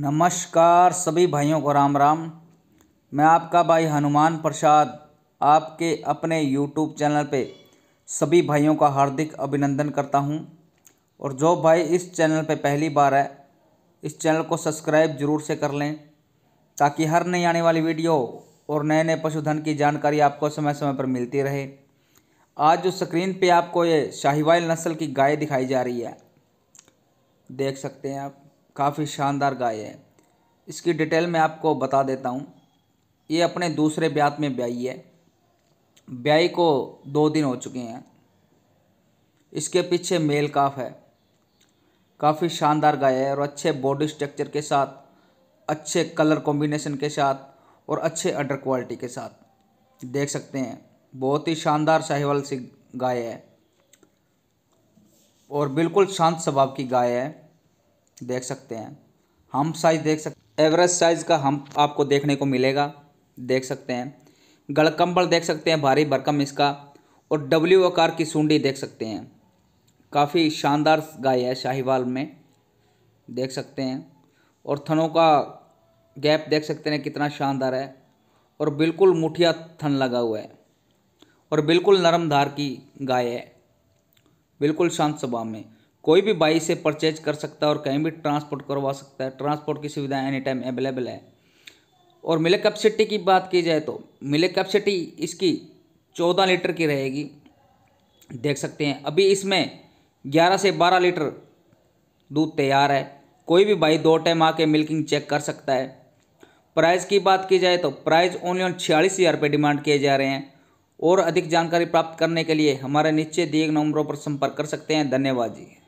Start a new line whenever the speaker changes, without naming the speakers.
नमस्कार सभी भाइयों को राम राम मैं आपका भाई हनुमान प्रसाद आपके अपने यूट्यूब चैनल पे सभी भाइयों का हार्दिक अभिनंदन करता हूँ और जो भाई इस चैनल पे पहली बार है इस चैनल को सब्सक्राइब जरूर से कर लें ताकि हर नई आने वाली वीडियो और नए नए पशुधन की जानकारी आपको समय समय पर मिलती रहे आज जो स्क्रीन पे आपको ये शाहीवाल नस्ल की गाय दिखाई जा रही है देख सकते हैं आप काफ़ी शानदार गाय है इसकी डिटेल मैं आपको बता देता हूँ ये अपने दूसरे ब्यात में ब्याई है ब्याई को दो दिन हो चुके हैं इसके पीछे मेल काफ है काफ़ी शानदार गाय है और अच्छे बॉडी स्ट्रक्चर के साथ अच्छे कलर कॉम्बिनेशन के साथ और अच्छे अडर क्वालिटी के साथ देख सकते हैं बहुत ही शानदार साहिवाल सी गाय है और बिल्कुल शांत स्वभाव की गाय है देख सकते हैं हम साइज देख सकते एवरेज साइज का हम आपको देखने को मिलेगा देख सकते हैं गड़कम्बल देख सकते हैं भारी भरकम इसका और डब्ल्यू आकार की सूंडी देख सकते हैं काफ़ी शानदार गाय है शाहीवाल में देख सकते हैं और थनों का गैप देख सकते हैं कितना शानदार है और बिल्कुल मुठिया थन लगा हुआ है और बिल्कुल नरम धार की गाय है बिल्कुल शांत स्वभाव में कोई भी बाई से परचेज कर सकता है और कहीं भी ट्रांसपोर्ट करवा सकता है ट्रांसपोर्ट की सुविधा एनी टाइम अवेलेबल है और मिले कैपेसिटी की बात की जाए तो मिले कैपेसिटी इसकी चौदह लीटर की रहेगी देख सकते हैं अभी इसमें ग्यारह से बारह लीटर दूध तैयार है कोई भी भाई दो टाइम आके मिल्किंग चेक कर सकता है प्राइस की बात की जाए तो प्राइस ओनली ऑन छियालीस हज़ार रुपये डिमांड किए जा रहे हैं और अधिक जानकारी प्राप्त करने के लिए हमारे नीचे दिए गए नंबरों पर संपर्क कर सकते हैं धन्यवाद जी